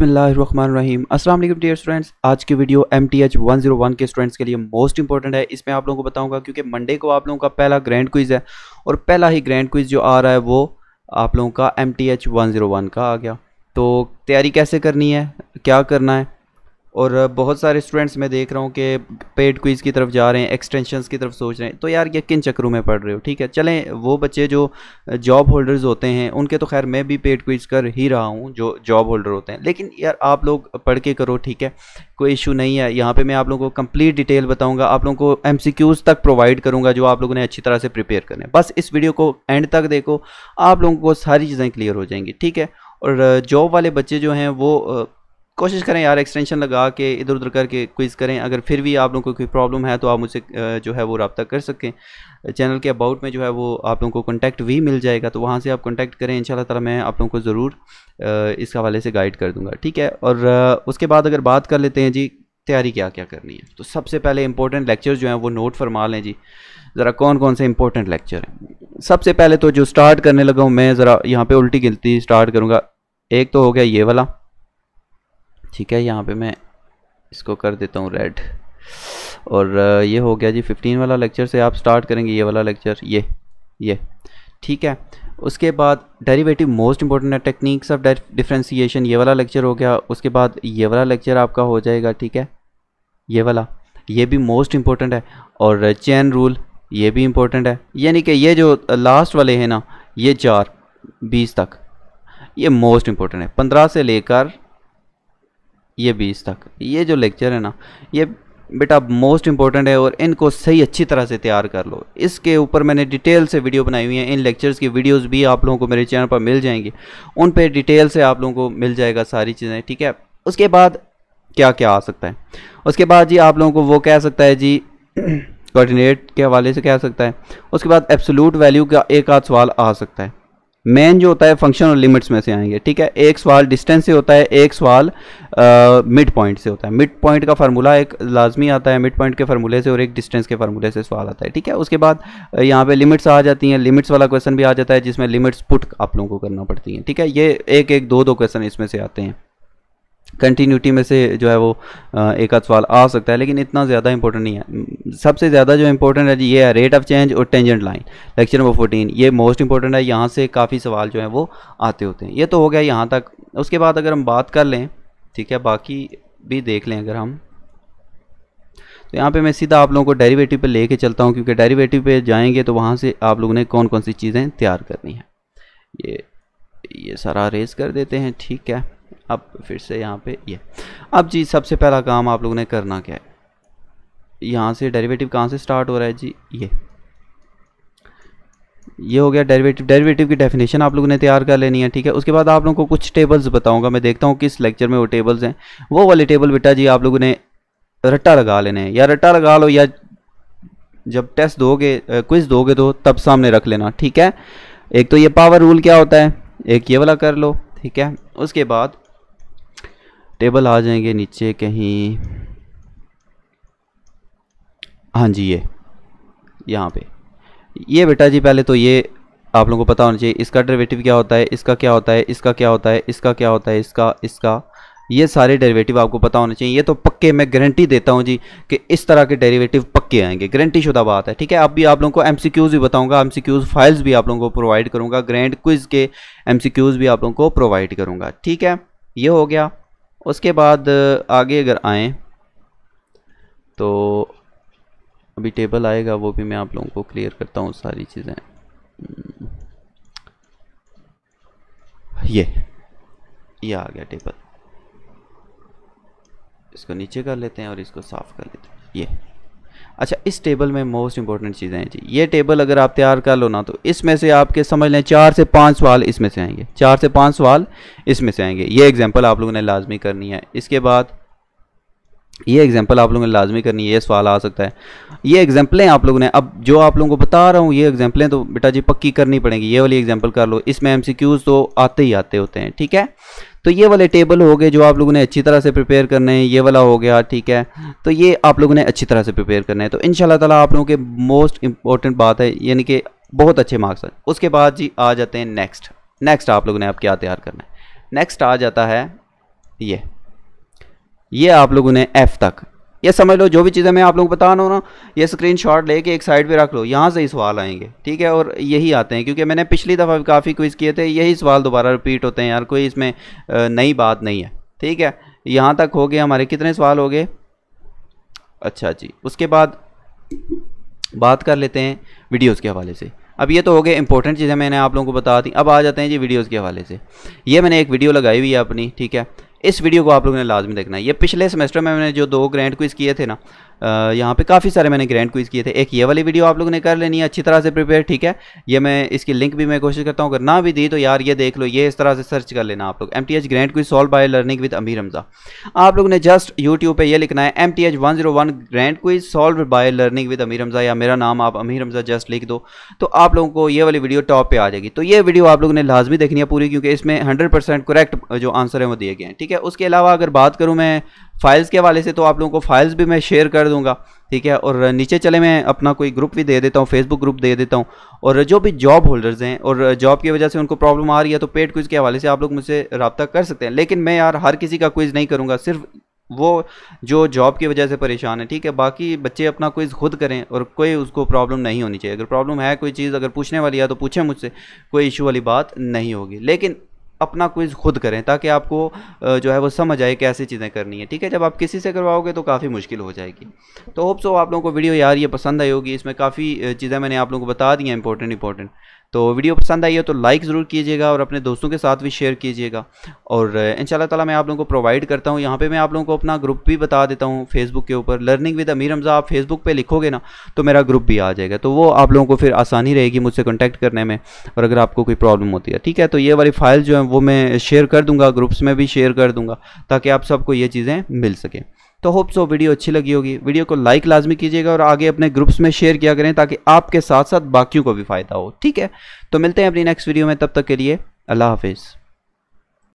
बिसमीम अस्सलाम वालेकुम डियर स्टूडेंट्स आज की video M T H one zero one के स्टूडेंट्स के लिए मोस्ट इंपॉर्टेंट है इसमें आप लोगों को बताऊंगा क्योंकि मंडे को आप लोगों का पहला ग्रैंड क्विज़ है और पहला ही ग्रैंड क्विज़ जो आ रहा है वो आप लोगों का M T H one zero one का आ गया तो तैयारी कैसे करनी है क्या करना है और बहुत सारे स्टूडेंट्स मैं देख रहा हूँ कि पेड क्विज़ की तरफ जा रहे हैं एक्सटेंशंस की तरफ सोच रहे हैं तो यार ये किन चक्रों में पढ़ रहे हो ठीक है चलें वो बच्चे जो जॉब होल्डर्स होते हैं उनके तो खैर मैं भी पेड क्विज़ कर ही रहा हूँ जो जॉब होल्डर होते हैं लेकिन यार आप लोग पढ़ के करो ठीक है कोई इशू नहीं है यहाँ पर मैं आप लोगों को कम्प्लीट डिटेल बताऊँगा आप लोगों को एम तक प्रोवाइड करूँगा जो आप लोगों ने अच्छी तरह से प्रिपेयर करें बस इस वीडियो को एंड तक देखो आप लोगों को सारी चीज़ें क्लियर हो जाएंगी ठीक है और जॉब वाले बच्चे जो हैं वो कोशिश करें यार एक्सटेंशन लगा के इधर उधर करके क्विज़ करें अगर फिर भी आप लोगों को कोई प्रॉब्लम है तो आप मुझसे जो है वो रबता कर सकें चैनल के अबाउट में जो है वो आप लोगों को कॉन्टैक्ट भी मिल जाएगा तो वहाँ से आप कॉन्टैक्ट करें इन शाला मैं आप लोगों को ज़रूर इस हवाले से गाइड कर दूँगा ठीक है और उसके बाद अगर बात कर लेते हैं जी तैयारी क्या क्या करनी है तो सबसे पहले इंपॉर्टेंट लेक्चर जो हैं वो नोट फरमा लें जी ज़रा कौन कौन से इंपॉर्टेंट लेक्चर हैं सबसे पहले तो जो स्टार्ट करने लगा हूँ मैं ज़रा यहाँ पे उल्टी गिनती स्टार्ट करूँगा एक तो हो गया ये वाला ठीक है यहाँ पे मैं इसको कर देता हूँ रेड और ये हो गया जी 15 वाला लेक्चर से आप स्टार्ट करेंगे ये वाला लेक्चर ये ये ठीक है उसके बाद डेरिवेटिव मोस्ट इंपॉर्टेंट है टेक्निक्स ऑफ डिफ्रेंसीशन ये वाला लेक्चर हो गया उसके बाद ये वाला लेक्चर आपका हो जाएगा ठीक है ये वाला ये भी मोस्ट इंपॉर्टेंट है और चैन रूल ये भी इम्पोर्टेंट है यानी कि ये जो लास्ट वाले हैं ना ये चार बीस तक ये मोस्ट इम्पोर्टेंट है पंद्रह से लेकर ये बीस तक ये जो लेक्चर है ना ये बेटा मोस्ट इंपॉर्टेंट है और इनको सही अच्छी तरह से तैयार कर लो इसके ऊपर मैंने डिटेल से वीडियो बनाई हुई है इन लेक्चर्स की वीडियोस भी आप लोगों को मेरे चैनल पर मिल जाएंगी उन पर डिटेल से आप लोगों को मिल जाएगा सारी चीज़ें ठीक है उसके बाद क्या क्या आ सकता है उसके बाद जी आप लोगों को वो कह सकता है जी कोऑर्डिनेट के हवाले से कह सकता है उसके बाद एब्सोलूट वैल्यू का एक आध सवाल आ सकता है मेन जो होता है फंक्शन और लिमिट्स में से आएंगे ठीक है एक सवाल डिस्टेंस से होता है एक सवाल मिड पॉइंट से होता है मिड पॉइंट का फार्मूला एक लाजमी आता है मिड पॉइंट के फार्मूले से और एक डिस्टेंस के फार्मूले से सवाल आता है ठीक है उसके बाद यहाँ पे लिमिट्स आ जाती हैं लिमिट्स वाला क्वेश्चन भी आ जाता है जिसमें लिमिट्स पुट आप लोगों को करना पड़ती है ठीक है ये एक एक दो दो क्वेश्चन इसमें से आते हैं कंटिन्यूटी में से जो है वो एक आध सवाल आ सकता है लेकिन इतना ज़्यादा इंपॉर्टेंट नहीं है सबसे ज़्यादा जो इंपॉर्टेंट है जी ये है रेट ऑफ चेंज और tangent line lecture number fourteen ये मोस्ट इंपॉर्टेंट है यहाँ से काफ़ी सवाल जो है वो आते होते हैं ये तो हो गया यहाँ तक उसके बाद अगर हम बात कर लें ठीक है बाकी भी देख लें अगर हम तो यहाँ पे मैं सीधा आप लोगों को डेरिवेटिव पे लेके चलता हूँ क्योंकि डेरिवेटिव पे जाएंगे तो वहाँ से आप लोगों ने कौन कौन सी चीज़ें तैयार करनी है ये ये सारा रेस कर देते हैं ठीक है अब फिर से यहाँ पे ये अब जी सबसे पहला काम आप लोगों ने करना क्या है यहाँ से डेरिवेटिव कहाँ से स्टार्ट हो रहा है जी ये ये हो गया डेरिवेटिव डेरिवेटिव की डेफिनेशन आप लोगों ने तैयार कर लेनी है ठीक है उसके बाद आप लोगों को कुछ टेबल्स बताऊंगा मैं देखता हूँ किस लेक्चर में वो टेबल्स हैं वो वाले टेबल बेटा जी आप लोगों ने रट्टा लगा लेने हैं या रट्टा लगा लो या जब टेस्ट दोगे क्विज दोगे तो तब सामने रख लेना ठीक है एक तो ये पावर रूल क्या होता है एक ये वाला कर लो ठीक है उसके बाद टेबल आ जाएंगे नीचे कहीं हाँ जी ये यहाँ पे ये बेटा जी पहले तो ये आप लोगों को पता होना चाहिए इसका डेरिवेटिव क्या होता है इसका क्या होता है इसका क्या होता है इसका क्या होता है इसका इसका ये सारे डेरिवेटिव आपको पता होने चाहिए ये तो पक्के मैं गारंटी देता हूँ जी कि इस तरह के डेरिवेटिव पक्के आएंगे गारंटी शुदा बात है ठीक है अब भी आप लोगों को एम भी बताऊँगा एम फाइल्स भी आप लोगों को प्रोवाइड करूँगा ग्रैंड क्विज के एम भी आप लोगों को प्रोवाइड करूंगा ठीक है ये हो गया उसके बाद आगे अगर आए तो अभी टेबल आएगा वो भी मैं आप लोगों को क्लियर करता हूँ सारी चीज़ें ये ये आ गया टेबल इसको नीचे कर लेते हैं और इसको साफ़ कर लेते हैं ये अच्छा इस टेबल में मोस्ट इंपॉर्टेंट चीज़ें हैं जी ये टेबल अगर आप तैयार कर लो ना तो इसमें से आपके समझ लें चार से पाँच सवाल इसमें से आएंगे चार से पाँच सवाल इसमें से आएंगे ये एग्जाम्पल आप लोगों ने लाजमी करनी है इसके बाद ये एग्जाम्पल आप लोगों ने लाजमी करनी है ये सवाल आ सकता है ये एग्ज़ाम्पलें आप लोगों ने अब जो आप लोगों को बता रहा हूँ ये एग्जाम्पलें तो बेटा जी पक्की करनी पड़ेंगी ये वाली एग्जाम्पल कर लो इसमें एमसीक्यूज तो आते ही आते होते हैं ठीक है तो ये वाले टेबल हो गए जो आप लोगों ने अच्छी तरह से प्रिपेयर करने हैं ये वाला हो गया ठीक है तो ये आप लोगों ने अच्छी तरह से प्रिपेयर करना है तो इन ताला आप लोगों के मोस्ट इंपॉर्टेंट बात है यानी कि बहुत अच्छे मार्क्स हैं उसके बाद जी आ जाते हैं नेक्स्ट नेक्स्ट आप लोगों ने अब क्या तैयार करना है नेक्स्ट आ जाता है ये ये आप लोगों ने एफ़ तक ये समझ लो जो भी चीज़ें मैं आप लोग बता रहा हूँ ना ये स्क्रीन शॉट लेके एक साइड पे रख लो यहाँ से ही सवाल आएंगे ठीक है और यही आते हैं क्योंकि मैंने पिछली दफ़ा भी काफ़ी क्विज़ किए थे यही सवाल दोबारा रिपीट होते हैं यार कोई इसमें नई बात नहीं है ठीक है यहाँ तक हो गए हमारे कितने सवाल हो गए अच्छा जी उसके बाद बात कर लेते हैं वीडियोज़ के हवाले से अब ये तो हो गए इंपॉर्टेंट चीज़ें मैंने आप लोगों को बता दी अब आ जाते हैं जी वीडियोज़ के हवाले से ये मैंने एक वीडियो लगाई हुई है अपनी ठीक है इस वीडियो को आप लोगों ने लाजमी देखना है ये पिछले सेमेस्टर में मैंने जो दो ग्रैंड क्विज किए थे ना यहाँ पे काफ़ी सारे मैंने ग्रैंड क्विज किए थे एक ये वाली वीडियो आप लोगों ने कर लेनी है अच्छी तरह से प्रिपेयर ठीक है ये मैं इसकी लिंक भी मैं कोशिश करता हूँ अगर ना भी दी तो यार ये देख लो ये इस तरह से सर्च कर लेना आप लोग M T H grand quiz solve by learning with Amir Hamza आप लोग ने जस्ट यूट्यूब पर यह लिखना है M T H one zero one grand quiz solve by learning with Amir Hamza या मेरा नाम आप अमीर हमजा जस्ट लिख दो तो आप लोगों को ये वाली वीडियो टॉप पर आ जाएगी तो ये वीडियो आप लोगों ने लाजमी देखनी है पूरी क्योंकि इसमें हंड्रेड परसेंट करेक्ट जो आंसर है वो दिए गए हैं ठीक है उसके अलावा अगर बात करूँ मैं फाइल्स के हवाले से तो आप लोगों को फाइल्स भी मैं शेयर कर दूंगा ठीक है और नीचे चले मैं अपना कोई ग्रुप भी दे देता हूँ फेसबुक ग्रुप दे देता हूँ और जो भी जॉब होल्डर्स हैं और जॉब की वजह से उनको प्रॉब्लम आ रही है तो पेड क्विज़ के हवाले से आप लोग मुझसे रबता कर सकते हैं लेकिन मैं यार हर किसी का क्विज़ नहीं करूँगा सिर्फ वो जो जॉब की वजह से परेशान है ठीक है बाकी बच्चे अपना कोई खुद करें और कोई उसको प्रॉब्लम नहीं होनी चाहिए अगर प्रॉब्लम है कोई चीज़ अगर पूछने वाली है तो पूछें मुझसे कोई इशू वाली बात नहीं होगी लेकिन अपना क्विज़ खुद करें ताकि आपको जो है वो समझ आए कि कैसे चीज़ें करनी है ठीक है जब आप किसी से करवाओगे तो काफ़ी मुश्किल हो जाएगी तो होप सो आप लोगों को वीडियो यार ये पसंद आई होगी इसमें काफ़ी चीज़ें मैंने आप लोगों को बता दी हैं इंपॉर्टेंट इंपॉर्टेंट तो वीडियो पसंद आई हो तो लाइक ज़रूर कीजिएगा और अपने दोस्तों के साथ भी शेयर कीजिएगा और इन ताला मैं आप लोगों को प्रोवाइड करता हूँ यहाँ पे मैं आप लोगों को अपना ग्रुप भी बता देता हूँ फेसबुक के ऊपर लर्निंग विद अमीर हमज़ा आप फेसबुक पे लिखोगे ना तो मेरा ग्रुप भी आ जाएगा तो वो आप लोगों को फिर आसानी रहेगी मुझसे कॉन्टैक्ट करने में और अगर आपको कोई प्रॉब्लम होती है ठीक है तो ये वाली फाइल जो है वो मैं शेयर कर दूँगा ग्रुप्स में भी शेयर कर दूँगा ताकि आप सबको ये चीज़ें मिल सकें तो होप सो वीडियो अच्छी लगी होगी वीडियो को लाइक लाजमी कीजिएगा और आगे अपने ग्रुप्स में शेयर किया करें ताकि आपके साथ साथ बाकियों को भी फ़ायदा हो ठीक है तो मिलते हैं अपनी नेक्स्ट वीडियो में तब तक के लिए अल्लाह हाफिज़